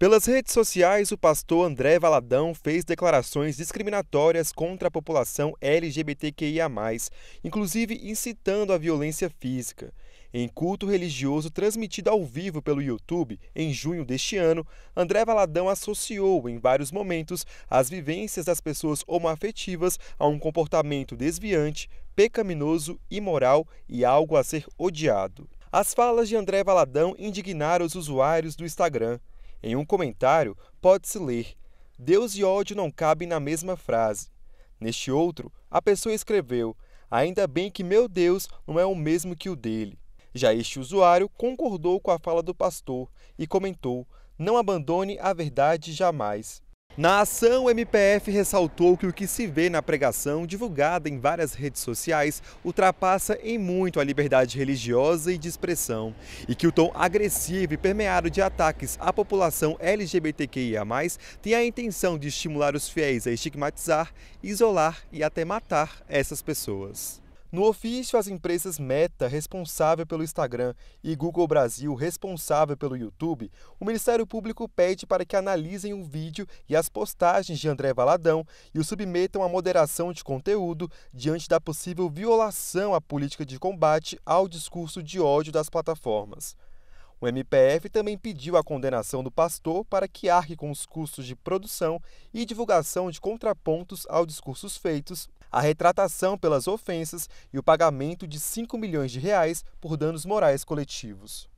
Pelas redes sociais, o pastor André Valadão fez declarações discriminatórias contra a população LGBTQIA, inclusive incitando a violência física. Em culto religioso transmitido ao vivo pelo YouTube em junho deste ano, André Valadão associou, em vários momentos, as vivências das pessoas homoafetivas a um comportamento desviante, pecaminoso, imoral e algo a ser odiado. As falas de André Valadão indignaram os usuários do Instagram. Em um comentário, pode-se ler: Deus e ódio não cabem na mesma frase. Neste outro, a pessoa escreveu: Ainda bem que meu Deus não é o mesmo que o dele. Já este usuário concordou com a fala do pastor e comentou: Não abandone a verdade jamais. Na ação, o MPF ressaltou que o que se vê na pregação, divulgada em várias redes sociais, ultrapassa em muito a liberdade religiosa e de expressão, e que o tom agressivo e permeado de ataques à população LGBTQIA, tem a intenção de estimular os fiéis a estigmatizar, isolar e até matar essas pessoas. No ofício, as empresas Meta, responsável pelo Instagram, e Google Brasil, responsável pelo YouTube, o Ministério Público pede para que analisem o vídeo e as postagens de André Valadão e o submetam à moderação de conteúdo diante da possível violação à política de combate ao discurso de ódio das plataformas. O MPF também pediu a condenação do pastor para que arque com os custos de produção e divulgação de contrapontos aos discursos feitos a retratação pelas ofensas e o pagamento de 5 milhões de reais por danos morais coletivos.